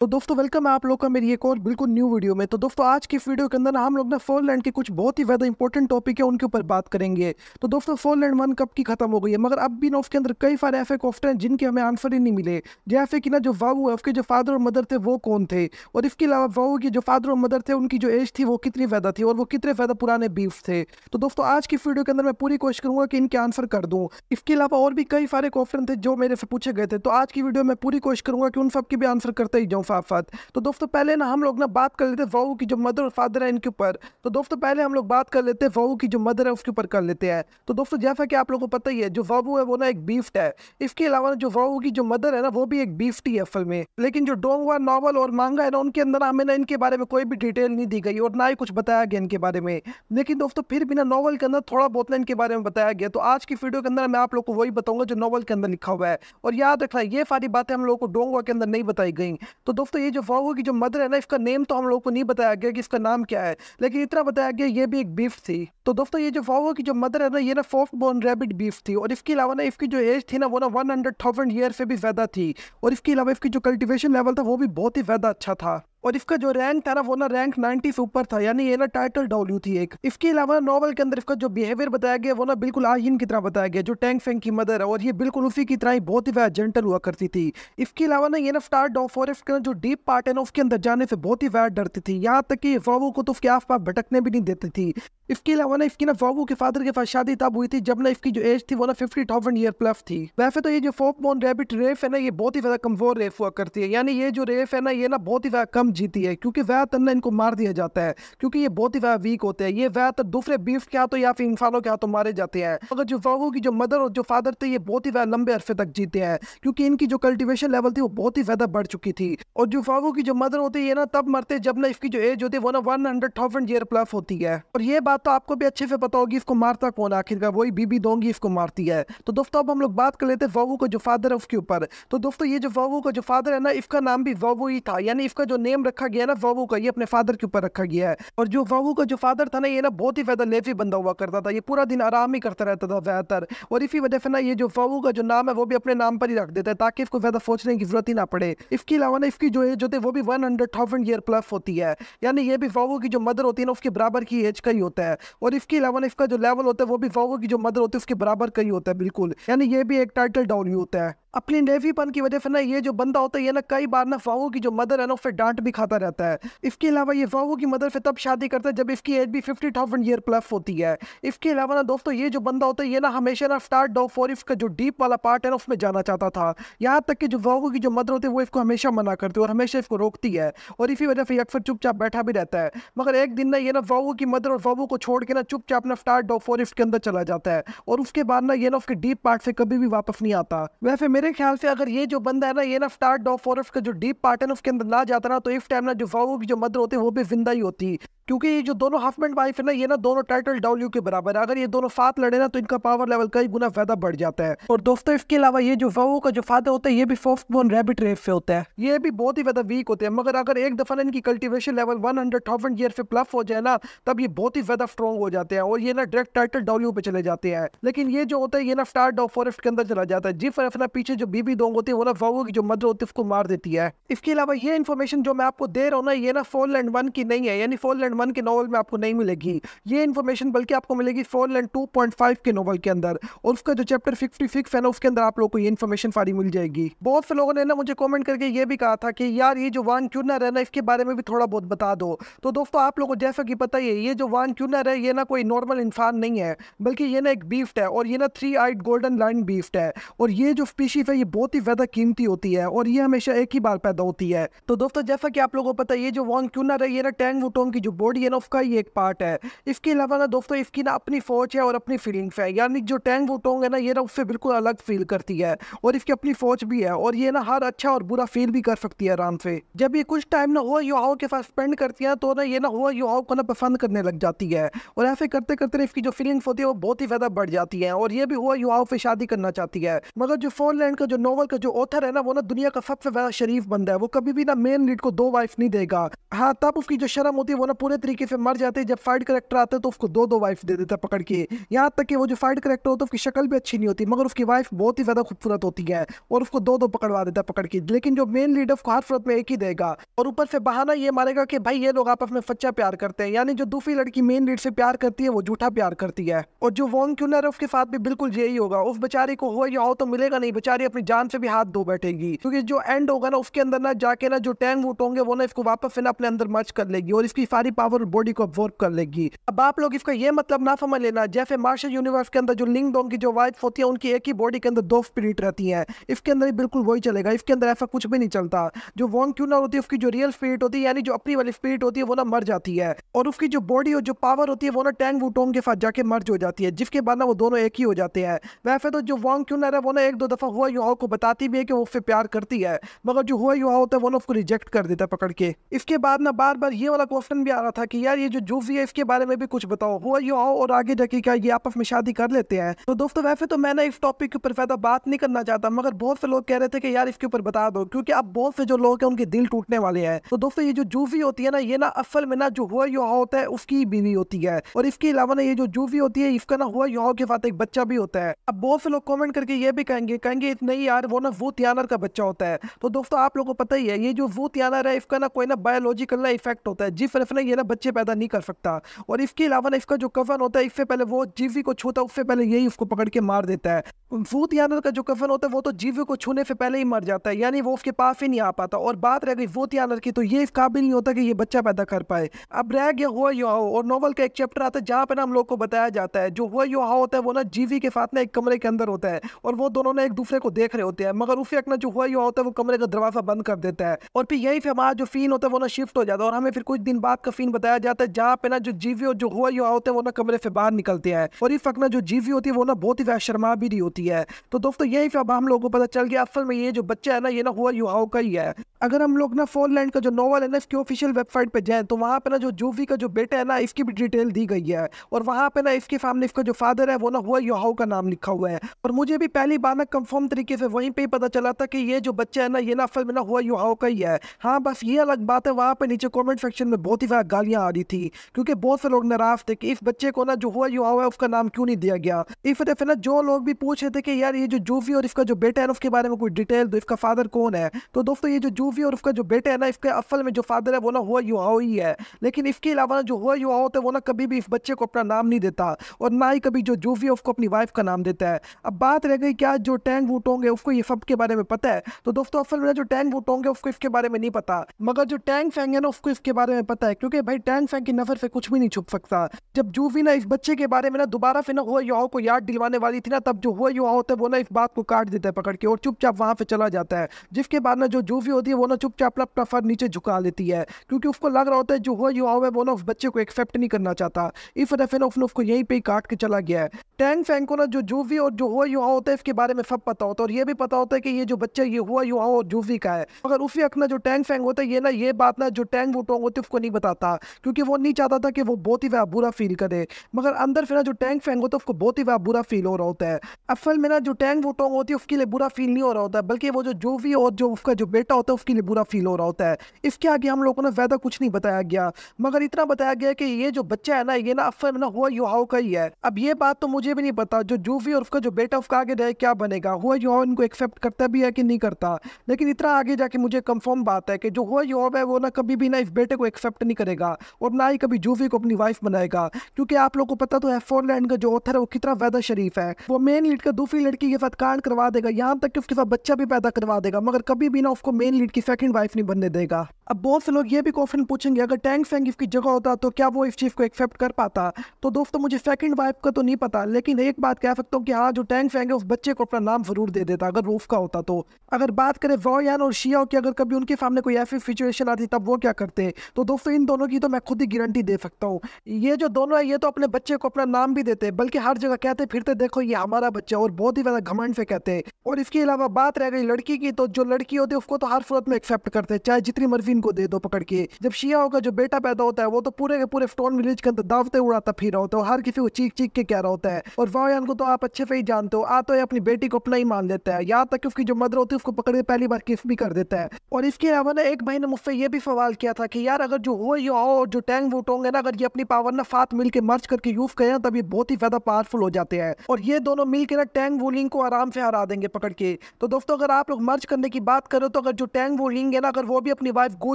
तो दोस्तों वेलकम है आप लोग का मेरी एक और बिल्कुल न्यू वीडियो में तो दोस्तों आज की वीडियो के अंदर हम लोग ना फोरलैंड के कुछ बहुत ही ज़्यादा इंपॉर्टेंट टॉपिक है उनके ऊपर बात करेंगे तो दोस्तों फोरलैंड वन कप की खत्म हो गई है मगर अब भी ना उसके अंदर कई सारे ऐसे क्वेश्चन हैं जिनके हमें आंसर ही नहीं मिले जैसे कि ना जो वाऊ है उसके जो फादर और मदर थे वो कौन थे और इसके अलावा वाऊ के जो फादर और मदर थे उनकी जो एज थी वो कितनी ज़्यादा थी और वो कितने ज़्यादा पुराने बीफ थे तो दोस्तों आज की वीडियो के अंदर मैं पूरी कोशिश करूँगा कि इनके आंसर कर दूँ इसके अलावा और भी कई सारे क्वेश्चन थे जो मेरे से पूछे गए थे तो आज की वीडियो में पूरी कोशिश करूंगा कि उन सब भी आंसर करते ही जाऊँ फाफात तो दोस्तों तो पहले ना हम लोग ना बात कर लेते हैं वहू की जो मदर और फादर है इनके ऊपर तो दोस्तों तो पहले हम लोग बात कर लेते हैं वहू की जो मदर है उसके ऊपर कर लेते हैं तो दोस्तों तो जैसा कि आप लोगों को पता ही है जो वहू है वो ना एक बीफ्ट है इसके अलावा ना जो वहू की जो मदर है ना वो भी एक बीफ्ट ही है असल में लेकिन जो डोंगवा नॉवल और मांगा है ना उनके अंदर हमें ना इनके बारे में कोई भी डिटेल नहीं दी गई और ना ही कुछ बताया गया इनके बारे में लेकिन दोस्तों फिर भी ना नॉवल के अंदर थोड़ा बहुत ना इनके बारे में बताया गया तो आज की वीडियो के अंदर मैं आप लोग को वही बताऊंगा जो नॉवल के अंदर लिखा हुआ है और याद रखना ये सारी बातें हम लोग को डोंगवा के अंदर नहीं बताई गई तो दोस्तों ये जो वाव की जो मदर है ना इसका नेम तो हम लोग को नहीं बताया गया कि इसका नाम क्या है लेकिन इतना बताया गया ये भी एक बीफ थी तो दोस्तों ये जो वाव की जो मदर है ना ये ना फोर्थ बोर्न रेबिड बीफ थी और इसके अलावा ना इसकी जो एज थी ना वो ना वन हंड्रेड थाउजेंड ईयर से भी ज़्यादा थी और इसके अलावा इसकी जो कल्टिवेशन लेवल था वो भी बहुत ही ज़्यादा अच्छा था और इसका जो रैंक था ना वो ना रैंक नाइनटी से ऊपर था यानी ये ना टाइटल डब्ल्यू थी एक इसके अलावा नॉवल के अंदर इसका जो बिहेवियर बताया गया वो ना बिल्कुल आहिन की तरह बताया गया जो टैंक फैंक की मदर है और ये बिल्कुल उसी की तरह ही बहुत ही वह जेंटल हुआ करती थी इसके अलावा ना ये ना स्टार डॉ फॉरेस्ट का जो डीप पार्ट है ना उसके अंदर जाने से बहुत ही वह डरती थी यहाँ तक कि वाबू को तो उसके आस पास भटकने भी नहीं देती थी इसके अलावा ना इसकी ना वाबू के फादर के साथ शादी तब हुई थी जब ना इसकी जो एज थी वो ना फिफ्टी थाउजेंड ईयर प्लस थी वैसे तो ये जो फोप बॉन रेबिट रेफ है ना ये बहुत ही ज्यादा कमजोर रेफ हुआ करती है यानी ये जो रेफ है ना ये ना बहुत ही ज्यादा कम जीती है क्योंकि ज़्यादातर ना इनको मार दिया जाता है क्योंकि ये बहुत ही ज़्यादा वीक होते हैं ये ज़्यादातर दूसरे बीफ के हाथों या फिर इंसानों के हाथों तो मारे जाते हैं अगर जो ज़ोगो की जो मदर और जो फादर थे ये बहुत ही ज़्यादा लंबे अरसे तक जीते हैं क्योंकि इनकी जो कल्टिवेशन लेवल थी वो बहुत ही ज़्यादा बढ़ चुकी थी और जो ज़ोगो की जो मदर होती है ना तब मरते जब ना इसकी जो एज होती है वो ना one hundred thousand year plus होती है और ये बात तो आपको भी अच्छे से पता होगी इसको मारता कौन आखिरकार वही बीबी दोंगी इसको मारती है तो दोस्तों अब हम लोग बात कर लेते हैं का जो फादर है उसके ऊपर तो दोस्तों ये जो वोवू का जो फादर है ना इसका नाम भी वोवू ही था यानी इसका जो नेम रखा गया ना वाहू का ये अपने फादर के ऊपर रखा गया है और जो वाहू का जो फादर था ना ये ना बहुत ही फायदा लेफी बंदा हुआ करता था ये पूरा दिन आराम ही करता रहता था ज़्यादातर और इसी वजह से ना ये जो वाहू का जो नाम है वो भी अपने नाम पर ही रख देता है ताकि इसको फायदा सोचने की जरूरत ही ना पड़े इसके अलावा ना इसकी जो एज होती है वो भी one hundred thousand year plus होती है यानी ये भी वाहू की जो मदर होती है ना उसके बराबर की एज का ही होता है और इसके अलावा ना इसका जो लेवल होता है वो भी वाहू की जो मदर होती है उसके बराबर का ही होता है बिल्कुल यानी ये भी एक टाइटल डाउन ही होता है अपनी नेवीपन की वजह से ना ये जो बंदा होता है ये ना कई बार ना फाहू की जो मदर है ना उस पर डांट भी खाता रहता है इसके अलावा ये वाहू की मदर से तब शादी करता है जब इसकी एज भी फिफ्टी थाउजेंड ईयर प्लस होती है इसके अलावा ना दोस्तों ये जो बंदा होता है ये ना हमेशा ना स्टार्ट डॉ फॉर इसका जो डीप वाला पार्ट है ना उसमें जाना चाहता था यहाँ तक कि जो वाहू की जो मदर होती है वो इसको हमेशा मना करती है और हमेशा इसको रोकती है और इसी वजह से अक्सर चुपचाप बैठा भी रहता है मगर एक दिन ना ये ना वाहू की मदर और वाहू को छोड़ के ना चुपचाप ना स्टार डॉ फॉर के अंदर चला जाता है और उसके बाद ना ये ना उसके डीप पार्ट से कभी भी वापस नहीं आता वैसे मेरे ख्याल से अगर ये जो बंदा है ना ये ना स्टार डॉ फॉर का जो डीप पार्ट है ना उसके अंदर ला जाता ना तो लाइफ टाइम ना जो फाउ की जो मदर होती है वो भी जिंदा ही होती है क्योंकि ये जो दोनों हाफ वाइफ है ना ये ना दोनों टाइटल डब्ल्यू के बराबर है अगर ये दोनों साथ लड़े ना तो इनका पावर लेवल कई गुना फायदा बढ़ जाता है और दोस्तों इसके अलावा ये जो वह का जो फायदा होता है ये भी फोर्थ बोन रेबिट रेफ से होता है ये भी बहुत ही ज्यादा वीक होते हैं मगर अगर एक दफा इनकी cultivation level one hundred year से प्लस हो जाए ना तब ये बहुत ही ज्यादा स्ट्रॉन्ग हो जाते हैं और ये ना डायरेक्ट टाइटल डब्ल्यू पे चले जाते हैं लेकिन ये जो होता है ये ना स्टार डॉ फॉरेस्ट के अंदर चला जाता है जिस तरफ ना पीछे जो बीबी दोंग होती है वो ना वह की जो मदर होती है उसको मार देती है इसके अलावा ये इन्फॉर्मेशन जो मैं आपको दे रहा हूँ ना ये ना फोर लैंड वन की नहीं है यानी फोर एंड वन के नॉवल में आपको नहीं मिलेगी ये इन्फॉर्मेशन बल्कि आपको मिलेगी four and two point five के नॉवल के अंदर और उसका जो चैप्टर फिफ्टी सिक्स है ना उसके अंदर आप लोग को ये इन्फॉर्मेशन सारी मिल जाएगी बहुत से लोगों ने ना मुझे कॉमेंट करके ये भी कहा था कि यार ये जो वन क्यूनर है ना इसके बारे में भी थोड़ा बहुत बता दो तो दोस्तों आप लोगों को जैसा कि पता ही है ये जो वन क्यूनर है ये ना कोई नॉर्मल इंसान नहीं है बल्कि ये ना एक बीफ्ट है और ये ना three eyed golden line beast है और ये जो स्पीशीज है ये बहुत ही ज़्यादा कीमती होती है और ये हमेशा एक ही बार पैदा होती है तो दोस्तों जैसा कि आप लोगों को पता है ये जो वॉन क्यूनर है ये ना टैंग वुटोंग की जो वो डी का ही एक पार्ट है इसके अलावा ना दोस्तों इसकी ना अपनी फौज है और अपनी फीलिंग्स है यानी जो टैंग वोटोंग है ना ये ना उससे बिल्कुल अलग फील करती है और इसकी अपनी फौज भी है और ये ना हर अच्छा और बुरा फील भी कर सकती है आराम से जब ये कुछ टाइम ना हुआ युवाओ के साथ स्पेंड करती है तो ना ये ना हुआ युवाओं को ना पसंद करने लग जाती है और ऐसे करते करते इसकी जो फीलिंग्स होती है वो बहुत ही ज़्यादा बढ़ जाती है और ये भी हुआ युवाओ से शादी करना चाहती है मगर जो फोरलैंड का जो नॉवल का जो ऑथर है ना वो ना दुनिया का सबसे ज़्यादा शरीफ बंदा है वो कभी भी ना मेन लीड को दो वाइफ नहीं देगा हाँ तब उसकी जो शर्म होती है वो ना पूरे बुरे तरीके से मर जाते हैं जब फाइट करेक्टर आते है तो उसको दो दो वाइफ दे देता है पकड़ के यहाँ तक कि वो जो फाइट करेक्टर होता है उसकी शक्ल भी अच्छी नहीं होती मगर उसकी वाइफ बहुत ही ज़्यादा खूबसूरत होती है और उसको दो दो पकड़वा देता है पकड़ के लेकिन जो मेन लीडर उसको हर सूरत में एक ही देगा और ऊपर से बहाना ये मारेगा कि भाई ये लोग आपस में सच्चा प्यार करते हैं यानी जो दूसरी लड़की मेन लीड से प्यार करती है वो झूठा प्यार करती है और जो वॉन क्यूनर है उसके साथ भी बिल्कुल यही होगा उस बेचारे को हो या हो तो मिलेगा नहीं बेचारी अपनी जान से भी हाथ धो बैठेगी क्योंकि जो एंड होगा ना उसके अंदर ना जाके ना जो टैंग वूट होंगे वो ना इसको वापस ना अपने अंदर मर्च कर लेगी और इसकी सारी पावर बॉडी को अब्जॉर्व कर लेगी अब आप लोग इसका ये मतलब ना समझ लेना जैसे मार्शल यूनिवर्स के अंदर जो लिंग डोंग की जो वाइफ होती है उनकी एक ही बॉडी के अंदर दो स्पिरिट रहती है इसके अंदर ही बिल्कुल वही चलेगा इसके अंदर ऐसा कुछ भी नहीं चलता जो वॉन्ग क्यू ना होती है उसकी जो रियल स्पिरिट होती है यानी जो अपनी वाली स्पिरिट होती है वो ना मर जाती है और उसकी जो बॉडी और जो पावर होती है वो ना टैंग वो टोंग के साथ जाके मर्ज हो जाती है जिसके बाद ना वो दोनों एक ही हो जाते हैं वैसे तो जो वॉन्ग क्यू ना वो ना एक दो दफा हुआ युवाओं को बताती भी है कि वो उससे प्यार करती है मगर जो हुआ युवा होता है वो ना उसको रिजेक्ट कर देता है पकड़ के इसके बाद ना बार बार ये वाला क्वेश्चन भी आ रहा था कि यार ये जो जूफी है इसके बारे में भी कुछ बताओ वो ये आओ और आगे जाके क्या ये आपस में शादी कर लेते हैं तो दोस्तों वैसे तो मैं ना इस टॉपिक के ऊपर ज़्यादा बात नहीं करना चाहता मगर बहुत से लोग कह रहे थे कि यार इसके ऊपर बता दो क्योंकि अब बहुत से जो लोग हैं उनके दिल टूटने वाले हैं तो दोस्तों ये जो जूफी होती है ना ये ना असल में ना जो हुआ यो होता है उसकी बीवी होती है और इसके अलावा ना ये जो जूफी होती है इसका ना हुआ यो के साथ एक बच्चा भी होता है अब बहुत से लोग कॉमेंट करके ये भी कहेंगे कहेंगे नहीं यार वो ना वो त्यानर का बच्चा होता है तो दोस्तों आप लोगों को पता ही है ये जो वो त्यानर है इसका ना कोई ना बायोलॉजिकल ना इफेक्ट होता है जिस तरफ ना ये अकेला बच्चे पैदा नहीं कर सकता और इसके अलावा ना इसका जो कफन होता है इससे पहले वो जीवी को छूता है उससे पहले यही उसको पकड़ के मार देता है भूत यानर का जो कफन होता है वो तो जीवी को छूने से पहले ही मर जाता है यानी वो उसके पास ही नहीं आ पाता और बात रह गई भूत यानर की तो ये इस काबिल नहीं होता कि ये बच्चा पैदा कर पाए अब रह गया हुआ युवाओ और नॉवल का एक चैप्टर आता है जहाँ पर हम लोग को बताया जाता है जो हुआ युवाओ होता है वो ना जीवी के साथ ना एक कमरे के अंदर होता है और वो दोनों ना एक दूसरे को देख रहे होते हैं मगर उसे अपना जो हुआ युवा होता है वो कमरे का दरवाजा बंद कर देता है और फिर यही फिर हमारा जो फीन होता है वो ना शिफ्ट हो जाता है और हमें फिर कुछ दिन बाद का सीन बताया जाता है जहाँ पे ना जो जीवी और जो हुआ युवा होते हैं वो ना कमरे से बाहर निकलते हैं और इस वक्त ना जो जीवी होती है वो ना बहुत ही शर्मा भी रही होती है तो दोस्तों यही फिर अब हम लोगों को पता चल गया असल में ये जो बच्चा है ना ये ना हुआ युवाओं का ही है अगर हम लोग ना फोर लैंड का जो नोवल है ना इसकी ऑफिशियल वेबसाइट पे जाए तो वहाँ पे ना जो जूवी का जो बेटा है ना इसकी भी डिटेल दी गई है और वहाँ पे ना इसके फैमिली इसका जो फादर है वो ना हुआ युवाओ का नाम लिखा हुआ है और मुझे भी पहली बार ना कंफर्म तरीके से वहीं पे ही पता चला था कि ये जो बच्चा है ना ये ना असल में ना हुआ युवाओं का ही है हाँ बस ये अलग बात है वहाँ पे नीचे कॉमेंट सेक्शन में बहुत ही ज्यादा गालियां आ रही थी क्योंकि बहुत से लोग नाराज थे कि इस बच्चे को ना जो हुआ जो हुआ है उसका नाम क्यों नहीं दिया गया इस वजह से ना जो लोग भी पूछ रहे थे कि यार ये जो जूफी और इसका जो बेटा है उसके बारे में कोई डिटेल दो इसका फादर कौन है तो दोस्तों ये जो जूफी और उसका जो बेटा है ना इसके असल में जो फादर है वो ना हुआ युवा ही है लेकिन इसके अलावा ना जो हुआ युवा होता है वो ना कभी भी इस बच्चे को अपना नाम नहीं देता और ना ही कभी जो जूफी उसको अपनी वाइफ का नाम देता है अब बात रह गई क्या जो टैंग वूट होंगे उसको ये सब के बारे में पता है तो दोस्तों असल में जो टैंग वूट होंगे उसको इसके बारे में नहीं पता मगर जो टैंग फैंग है ना उसको इसके बारे में पता है क्योंकि भाई टैंक फैंक की नफर से कुछ भी नहीं छुप सकता जब जो भी ना इस बच्चे के बारे में ना दोबारा से ना हुआ युवाओं को याद दिलवाने वाली थी ना तब जो हुआ युवा होता है वो ना इस बात को काट देता है पकड़ के और चुपचाप वहाँ पे चला जाता है जिसके बाद ना जो जो भी होती है वो ना चुपचाप अपना फर नीचे झुका लेती है क्योंकि उसको लग रहा होता है जो हुआ युवाओं में वो ना उस बच्चे को एक्सेप्ट नहीं करना चाहता इस वजह से ना उसने उसको यहीं पर ही काट के चला गया है टैंग फैंग को ना जो जूवी और जो हुआ युवा होता है इसके बारे में सब पता होता है और ये भी पता होता है कि ये जो बच्चा ये हुआ युवाओं और जूवी का है मगर उसी वक्त जो टैंग फैंग होता है ये ना ये बात ना जो टैंग वो टोंग होती है उसको नहीं बताता था क्योंकि वो नहीं चाहता था कि वो बहुत ही वह बुरा फील करे मगर अंदर फिर जो टैंक फैंग होता है उसको बहुत ही वह बुरा फील हो रहा होता है असल में ना जो टैंक वो टोंग होती है उसके लिए बुरा फील नहीं हो रहा होता है बल्कि वो जो जो भी और जो उसका जो बेटा होता है उसके लिए बुरा फील हो रहा होता है इसके आगे हम लोगों ने ज़्यादा कुछ नहीं बताया गया मगर इतना बताया गया कि ये जो बच्चा है ना ये ना असल में ना हुआ युवाओ का ही है अब ये बात तो मुझे भी नहीं पता जो जूवी और उसका जो बेटा उसका आगे जाए क्या बनेगा हुआ युवाओ इनको एक्सेप्ट करता भी है कि नहीं करता लेकिन इतना आगे जाके मुझे कंफर्म बात है कि जो हुआ युवा है वो ना कभी भी ना इस बेटे को एक्सेप्ट नहीं करेगा बनाएगा और ना ही कभी जूफी को अपनी वाइफ बनाएगा क्योंकि आप लोग को पता तो है लैंड का जो ऑथर है वो कितना वैदा शरीफ है वो मेन लीड का दूसरी लड़की के साथ कांड करवा देगा यहाँ तक कि उसके साथ बच्चा भी पैदा करवा देगा मगर कभी भी ना उसको मेन लीड की सेकंड वाइफ नहीं बनने देगा अब बहुत से लोग ये भी क्वेश्चन पूछेंगे अगर टैंग फेंग इसकी जगह होता तो क्या वो इस चीज़ को एक्सेप्ट कर पाता तो दोस्तों मुझे सेकंड वाइफ का तो नहीं पता लेकिन एक बात कह सकता हूँ कि हाँ जो टैंग फेंग है उस बच्चे को अपना नाम जरूर दे देता अगर वो उसका होता तो अगर बात करें वॉयान और शिया की अगर कभी उनके सामने कोई ऐसी सिचुएशन आती तब वो क्या करते तो दोस्तों इन दोनों की तो मैं खुद ही गारंटी दे सकता हूँ ये जो दोनों है ये तो अपने बच्चे को अपना नाम भी देते बल्कि हर जगह कहते फिरते देखो ये हमारा बच्चा और बहुत ही ज़्यादा घमंड से कहते हैं और इसके अलावा बात रह गई लड़की की तो जो लड़की होती है उसको तो हर सूरत में एक्सेप्ट करते चाहे जितनी मर्जी मोमिन को दे दो पकड़ के जब शियाओं का जो बेटा पैदा होता है वो तो पूरे के पूरे स्टोन विलेज के अंदर दावते उड़ाता फिर रहा होता है हर किसी को चीख चीख के कह रहा होता है और वाहयान को तो आप अच्छे से ही जानते हो आ तो अपनी बेटी को अपना ही मान लेता है यहाँ तक तो उसकी जो मदर होती है उसको पकड़ के पहली बार किस भी कर देता है और इसके अलावा ना एक भाई ने मुझसे ये भी सवाल किया था कि यार अगर जो हो या हो जो टैंग वोट होंगे ना अगर ये अपनी पावर ना साथ मिलकर मर्च करके यूज करें तब ये बहुत ही ज्यादा पावरफुल हो जाते हैं और ये दोनों मिलकर ना टैंग वोलिंग को आराम से हरा देंगे पकड़ के तो दोस्तों अगर आप लोग मर्च करने की बात करो तो अगर जो टैंग वोलिंग है ना अगर वो भी अपनी वाइफ गोकू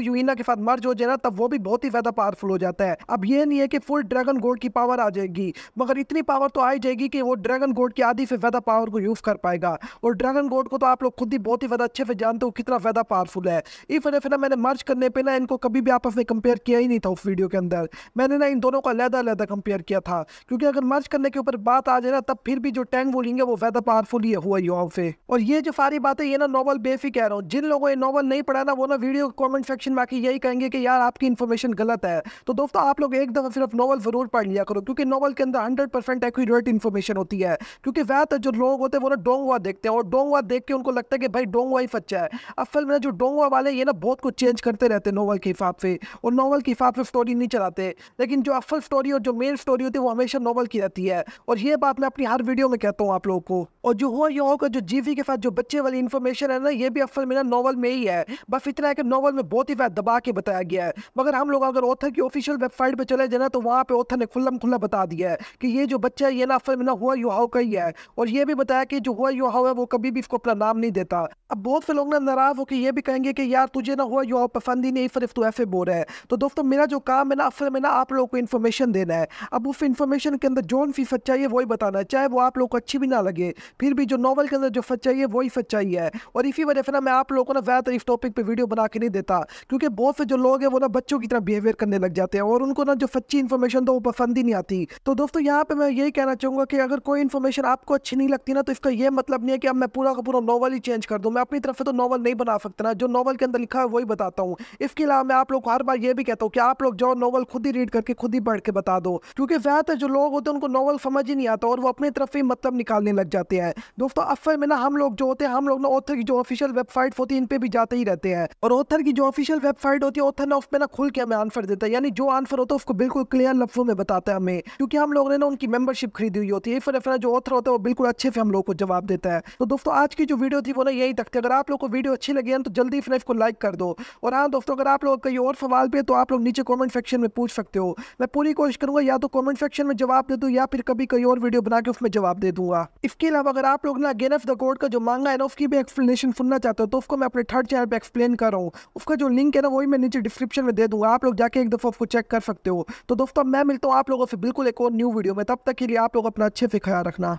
यूना के साथ मर्ज हो जाए ना तब वो भी बहुत ही ज्यादा पावरफुल हो जाता है अब ये नहीं है कि फुल ड्रैगन गोल्ड की पावर आ जाएगी मगर इतनी पावर तो आ जाएगी कि वो ड्रैगन गोल्ड की आधी से ज्यादा पावर को यूज कर पाएगा और ड्रैगन गोल्ड को तो आप लोग खुद ही बहुत ही ज्यादा अच्छे से जानते हो कितना ज्यादा पावरफुल है इस वजह से ना मैंने मर्ज करने पर ना इनको कभी भी आपस में कंपेयर किया ही नहीं था उस वीडियो के अंदर मैंने ना इन दोनों का अलहदा अलहदा कंपेयर किया था क्योंकि अगर मर्ज करने के ऊपर बात आ जाए ना तब फिर भी जो टैंक बोलेंगे वो ज्यादा पावरफुल ही हुआ युवाओं से और ये जो सारी बातें ये ना नॉवल बेफी कह रहा हूँ जिन लोगों ने नॉवल नहीं पढ़ा ना वो ना वीडियो कमेंट सेक्शन रिएक्शन में आके यही कहेंगे कि यार आपकी इन्फॉर्मेशन गलत है तो दोस्तों आप लोग एक दफ़ा सिर्फ नॉवल ज़रूर पढ़ लिया करो क्योंकि नॉवल के अंदर हंड्रेड परसेंट एक्यूरेट इन्फॉर्मेशन होती है क्योंकि ज़्यादातर जो लोग होते हैं वो ना डोंगवा देखते हैं और डोंगवा देख के उनको लगता है कि भाई डोंगवा ही सच्चा है असल में जो डोंगवा वाले ये ना बहुत कुछ चेंज करते रहते हैं नॉवल के हिसाब से और नॉवल के हिसाब से स्टोरी नहीं चलाते लेकिन जो असल स्टोरी और जो मेन स्टोरी होती है वो हमेशा नॉवल की रहती है और ये बात मैं अपनी हर वीडियो में कहता हूँ आप लोगों को और जो हो यो का जो जीवी के साथ जो बच्चे वाली इन्फॉर्मेशन है ना ये भी असल मेरा नॉवल में ही है बस इतना है कि नॉवल में बहुत लतीफ़ा दबा के बताया गया है मगर हम लोग अगर ओथर की ऑफिशियल वेबसाइट पर चले जाए तो वहाँ पर ओथर ने खुल्लम खुल्ला बता दिया है कि ये जो बच्चा है ये ना फिल्म हुआ यू का ही है और ये भी बताया कि जो हुआ यू है वो कभी भी इसको अपना नाम नहीं देता अब बहुत से लोग ना नाराज़ होकर ये भी कहेंगे कि यार तुझे ना हुआ यू पसंद ही नहीं सिर्फ तो ऐसे बोल रहा है तो दोस्तों मेरा जो काम है ना असल में ना आप लोगों को इन्फॉर्मेशन देना है अब उस इन्फॉर्मेशन के अंदर जो भी सच्चाई है वही बताना है चाहे वो आप लोग को अच्छी भी ना लगे फिर भी जो नॉवल के अंदर जो सच्चाई है वही सच्चाई है और इसी वजह से ना मैं आप लोगों को ना ज़्यादातर इस टॉपिक पर वीडियो बना के नहीं देता क्योंकि बहुत से जो लोग हैं वो ना बच्चों की तरह बिहेवियर करने लग जाते हैं और उनको ना जो सच्ची इन्फॉर्मेशन तो वो पसंद ही नहीं आती तो दोस्तों यहाँ पे मैं यही कहना चाहूँगा कि अगर कोई इन्फॉर्मेशन आपको अच्छी नहीं लगती ना तो इसका यह मतलब नहीं है कि अब मैं पूरा का पूरा नॉवल ही चेंज कर दूँ मैं अपनी तरफ से तो नॉवल नहीं बना सकता ना जो नॉवल के अंदर लिखा है वही बताता हूँ इसके अलावा मैं आप लोग हर बार ये भी कहता हूँ कि आप लोग जाओ नॉवल खुद ही रीड करके खुद ही पढ़ के बता दो क्योंकि ज़्यादातर जो लोग होते हैं उनको नॉवल समझ ही नहीं आता और वो अपनी तरफ ही मतलब निकालने लग जाते हैं दोस्तों अफर में ना हम लोग जो होते हैं हम लोग ना ऑथर की जो ऑफिशियल वेबसाइट होती है इन पर भी जाते ही रहते हैं और ऑथर की जो ऑफिशियल वेबसाइट होती है ऑथर ऑफ में ना खुल के हमें आंसर देता है यानी जो आंसर होता है उसको बिल्कुल क्लियर लफ्जों में बताता है हमें क्योंकि हम लोगों ने ना उनकी मेंबरशिप खरीदी हुई होती है फिर फिर जो ऑथर होता है वो बिल्कुल अच्छे से हम लोग को जवाब देता है तो दोस्तों आज की जो वीडियो थी वो ना यही तक थी अगर आप लोग को वीडियो अच्छी लगी है तो जल्दी फिर को लाइक कर दो और हाँ दोस्तों अगर आप लोग कई और सवाल पे तो आप लोग नीचे कॉमेंट सेक्शन में पूछ सकते हो मैं पूरी कोशिश करूंगा या तो कॉमेंट सेक्शन में जवाब दे दूँ या फिर कभी कई और वीडियो बना के उसमें जवाब दे दूंगा इसके अलावा अगर आप लोग ना गेन ऑफ द कोड का जो मांगा है ना उसकी भी एक्सप्लेनेशन सुनना चाहते हो तो उसको मैं अपने थर्ड चैनल पर एक्सप्लेन कर रहा हूँ उसका जो लिंक है ना वही मैं नीचे डिस्क्रिप्शन में दे दूंगा आप लोग जाके एक दफ़ा उसको चेक कर सकते हो तो दोस्तों मैं मिलता हूँ आप लोगों से बिल्कुल एक और न्यू वीडियो में तब तक के लिए आप लोग अपना अच्छे से ख्याल रखना